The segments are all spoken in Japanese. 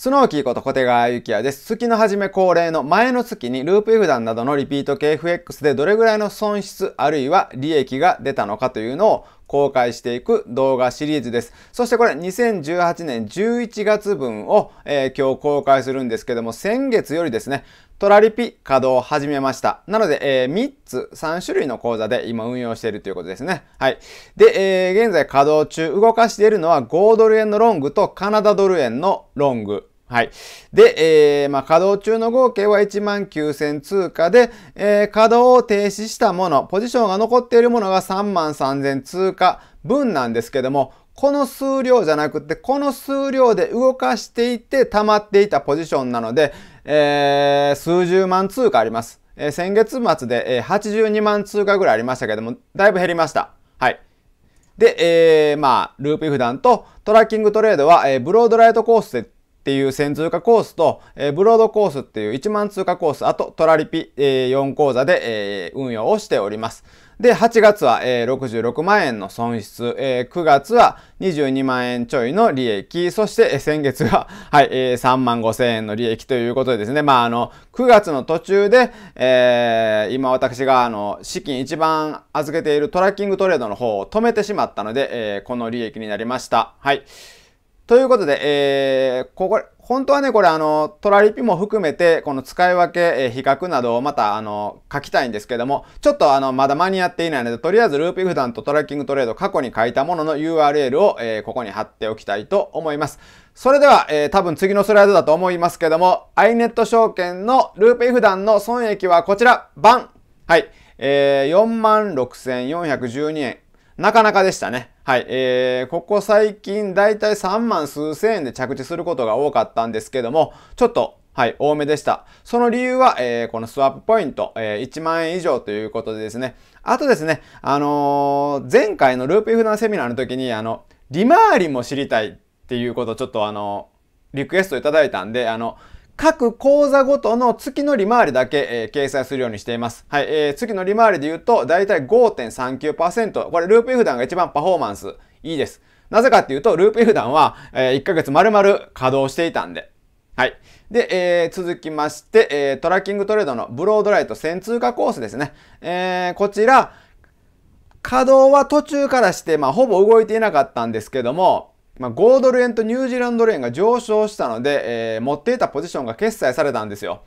スノーキーこと小手川幸也です。月の初め恒例の前の月にループ油断などのリピート系 FX でどれぐらいの損失あるいは利益が出たのかというのを公開していく動画シリーズです。そしてこれ2018年11月分を、えー、今日公開するんですけども、先月よりですね、トラリピ稼働を始めました。なので、えー、3つ、3種類の講座で今運用しているということですね。はい。で、えー、現在稼働中、動かしているのは5ドル円のロングとカナダドル円のロング。はい。で、えー、まあ、稼働中の合計は19,000通貨で、えー、稼働を停止したもの、ポジションが残っているものが33,000通貨分なんですけども、この数量じゃなくて、この数量で動かしていって溜まっていたポジションなので、えー、数十万通貨あります。えー、先月末で、えー、82万通貨ぐらいありましたけども、だいぶ減りました。はい。で、えー、まあ、ループイフダンとトラッキングトレードは、えー、ブロードライトコースでっていう1000通貨コースと、えー、ブロードコースっていう1万通貨コース、あとトラリピ、えー、4講座で、えー、運用をしております。で、8月は、えー、66万円の損失、えー、9月は22万円ちょいの利益、そして、えー、先月は、はい、えー、3万5千円の利益ということでですね、まあ、あの、9月の途中で、えー、今私が、あの、資金一番預けているトラッキングトレードの方を止めてしまったので、えー、この利益になりました。はい。ということで、えー、ここ、本当はね、これあの、トラリピも含めて、この使い分け、えー、比較などをまたあの、書きたいんですけども、ちょっとあの、まだ間に合っていないので、とりあえずループイフダンとトラッキングトレード過去に書いたものの URL を、えー、ここに貼っておきたいと思います。それでは、えー、多分次のスライドだと思いますけども、iNet 証券のループイフダンの損益はこちら、バンはい、えー、46,412円。なかなかでしたね。はい。えー、ここ最近だいたい3万数千円で着地することが多かったんですけども、ちょっとはい、多めでした。その理由は、えー、このスワップポイント、えー、1万円以上ということでですね。あとですね、あのー、前回のループイフナンセミナーの時に、あの、利回りも知りたいっていうことをちょっとあのリクエストいただいたんで、あの、各口座ごとの月の利回りだけ、えー、掲載するようにしています。はい、えー、月の利回りで言うと、だいたい5.39%。これ、ループ F 弾が一番パフォーマンスいいです。なぜかっていうと、ループ F 弾は、えー、1ヶ月丸々稼働していたんで。はい。で、えー、続きまして、えー、トラッキングトレードのブロードライト1000通貨コースですね。えー、こちら、稼働は途中からして、まあ、ほぼ動いていなかったんですけども、まあ、5ドル円とニュージーランドル円が上昇したので、えー、持っていたポジションが決済されたんですよ。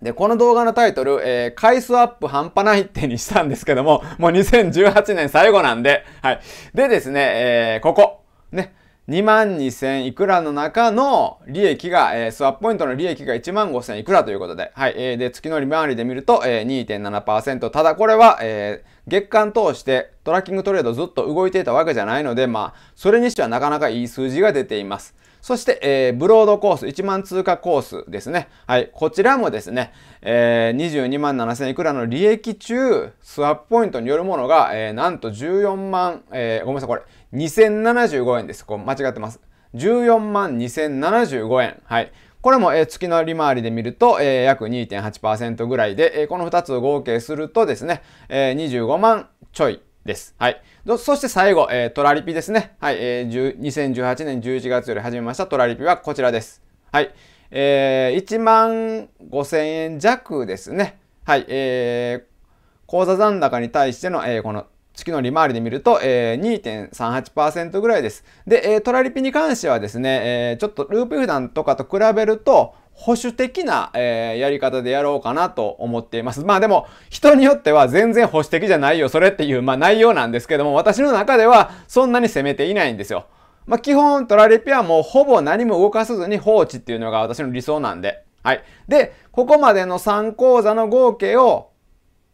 で、この動画のタイトル、えー、回数アップ半端ないってにしたんですけども、もう2018年最後なんで、はい。でですね、えー、ここ、ね、2万2000いくらの中の利益が、えー、スワップポイントの利益が1万5000いくらということで、はい、えー、で、月の利回りで見ると、えー、2.7%。ただこれは、えー、月間通してトラッキングトレードずっと動いていたわけじゃないので、まあ、それにしてはなかなかいい数字が出ています。そして、えー、ブロードコース、1万通貨コースですね。はい、こちらもですね、えー、22万7000いくらの利益中、スワップポイントによるものが、えー、なんと14万、えー、ごめんなさい、これ、2075円です。こう間違ってます。14万2075円。はい。これも、え月の利回りで見ると、え約2.8%ぐらいで、えこの2つを合計するとですね、え25万ちょいです。はい。そして最後、えー、トラリピですね。はい。えー、2018年11月より始めましたトラリピはこちらです。はい。えー、1万5000円弱ですね。はい。えー、口座残高に対しての、えー、この式の利回りで見ると、えー、2.38%ぐらいです。で、えー、トラリピに関してはですね、えー、ちょっとループ普段とかと比べると、保守的な、えー、やり方でやろうかなと思っています。まあでも、人によっては全然保守的じゃないよ、それっていう、まあ内容なんですけども、私の中ではそんなに攻めていないんですよ。まあ基本、トラリピはもうほぼ何も動かさずに放置っていうのが私の理想なんで。はい。で、ここまでの3講座の合計を、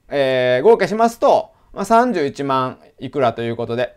えー、合計しますと、まあ、31万いくらということで、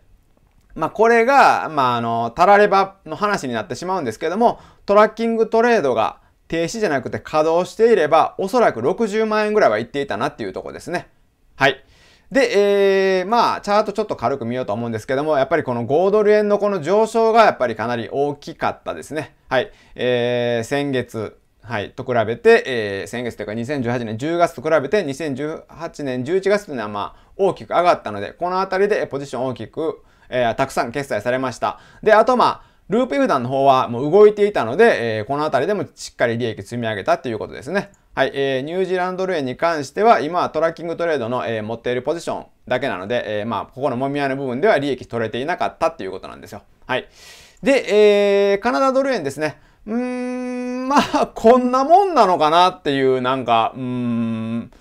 まあ、これが、まあ、あの、たらればの話になってしまうんですけども、トラッキングトレードが停止じゃなくて稼働していれば、おそらく60万円ぐらいはいっていたなっていうとこですね。はい。で、えー、まあ、チャートちょっと軽く見ようと思うんですけども、やっぱりこの5ドル円のこの上昇がやっぱりかなり大きかったですね。はい。えー、先月、はい、と比べて、えー、先月というか2018年10月と比べて2018年11月というのはまあ大きく上がったので、この辺りでポジション大きく、えー、たくさん決済されました。で、あとまあ、ループ油断の方はもう動いていたので、えー、この辺りでもしっかり利益積み上げたということですね。はい、えー、ニュージーランドル円に関しては、今はトラッキングトレードの、えー、持っているポジションだけなので、えー、まあ、ここのもみ合いの部分では利益取れていなかったっていうことなんですよ。はい。で、えー、カナダドル円ですね。うーんまあ、こんなもんなのかなっていう、なんか、うん、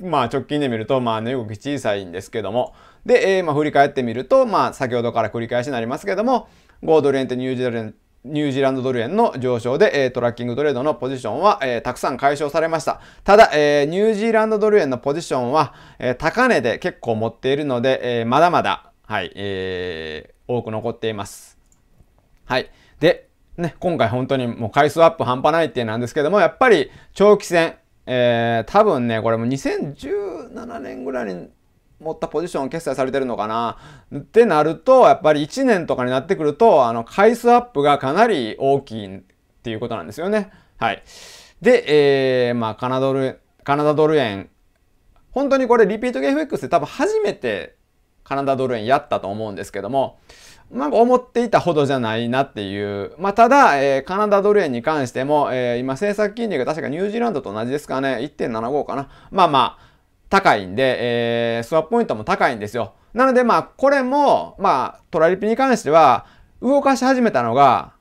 まあ直近で見ると、まあ値、動き小さいんですけども。で、えー、まあ振り返ってみると、まあ先ほどから繰り返しになりますけども、5ドル円とニュージーランドニュージーランドドル円の上昇で、えー、トラッキングトレードのポジションは、えー、たくさん解消されました。ただ、えー、ニュージーランドドル円のポジションは、え高値で結構持っているので、えまだまだ、はい、え多く残っています。はい。で、ね、今回本当にもう回数アップ半端ないってなんですけども、やっぱり長期戦、えー、多分ね、これも2017年ぐらいに持ったポジション決済されてるのかなってなると、やっぱり1年とかになってくると、あの、回数アップがかなり大きいっていうことなんですよね。はい。で、えー、まあ、カナドル、カナダドル円、本当にこれリピート FX で多分初めてカナダドル円やったと思うんですけども、なんか思っていたほどじゃないなっていう。まあ、ただ、えー、カナダドル円に関しても、えー、今政策金利が確かニュージーランドと同じですかね。1.75かな。まあまあ、高いんで、えー、スワップポイントも高いんですよ。なのでまあ、これも、まあ、トラリピに関しては、動かし始めたのが、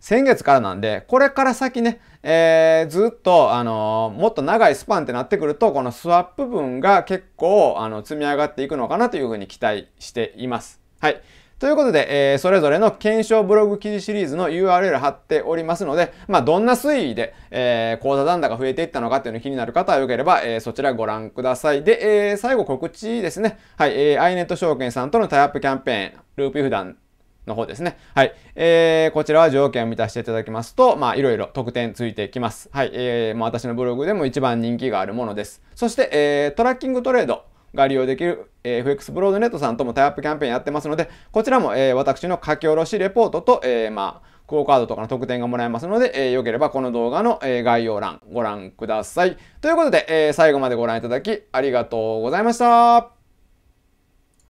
先月からなんで、これから先ね、えー、ずっと、あのー、もっと長いスパンってなってくると、このスワップ分が結構、あの、積み上がっていくのかなというふうに期待しています。はい。ということで、えー、それぞれの検証ブログ記事シリーズの URL 貼っておりますので、まあ、どんな推移で、えー、口座残高増えていったのかっていうの気になる方はよければ、えー、そちらご覧ください。で、えー、最後告知ですね。はい、えー、iNet 証券さんとのタイアップキャンペーン、ルーピー普段の方ですね。はい。えー、こちらは条件を満たしていただきますと、まあ、いろいろ特典ついてきます。はい。えー、まあ、私のブログでも一番人気があるものです。そして、えー、トラッキングトレード。が利用できる FX ブロードネットさんともタイアップキャンペーンやってますので、こちらも、え私の書き下ろしレポートと、えまあ、クオカードとかの特典がもらえますので、えー、よければこの動画の、え概要欄ご覧ください。ということで、え最後までご覧いただきありがとうございました。